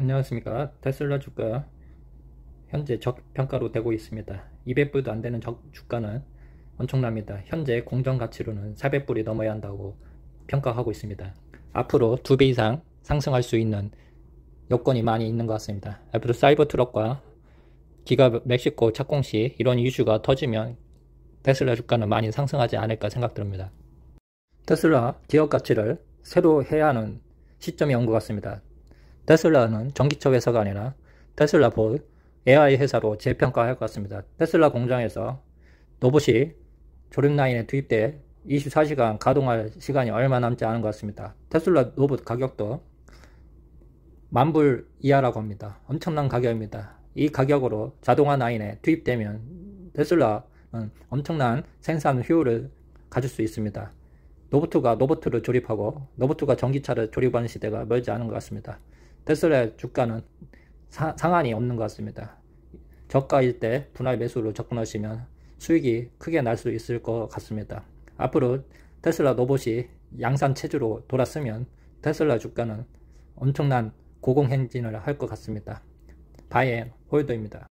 안녕하십니까 테슬라 주가 현재 적평가로 되고 있습니다 200불도 안되는 적, 주가는 엄청납니다 현재 공정가치로는 400불이 넘어야 한다고 평가하고 있습니다 앞으로 2배 이상 상승할 수 있는 여건이 많이 있는 것 같습니다 앞으로 사이버 트럭과 기가 멕시코 착공시 이런 이슈가 터지면 테슬라 주가는 많이 상승하지 않을까 생각됩니다 테슬라 기업 가치를 새로 해야 하는 시점이 온 것 같습니다 테슬라는 전기차 회사가 아니라 테슬라 볼 AI 회사로 재평가할 것 같습니다. 테슬라 공장에서 로봇이 조립 라인에 투입돼 24시간 가동할 시간이 얼마 남지 않은 것 같습니다. 테슬라 로봇 가격도 만불 이하라고 합니다. 엄청난 가격입니다. 이 가격으로 자동화 라인에 투입되면 테슬라는 엄청난 생산 효율을 가질 수 있습니다. 노보트가노보트를 조립하고 노보트가 전기차를 조립하는 시대가 멀지 않은 것 같습니다. 테슬라의 주가는 사, 상한이 없는 것 같습니다. 저가일 때 분할 매수로 접근하시면 수익이 크게 날 수 있을 것 같습니다. 앞으로 테슬라 로봇이 양산 체제로 돌았으면 테슬라 주가는 엄청난 고공행진을 할 것 같습니다. 바이엔 홀더입니다.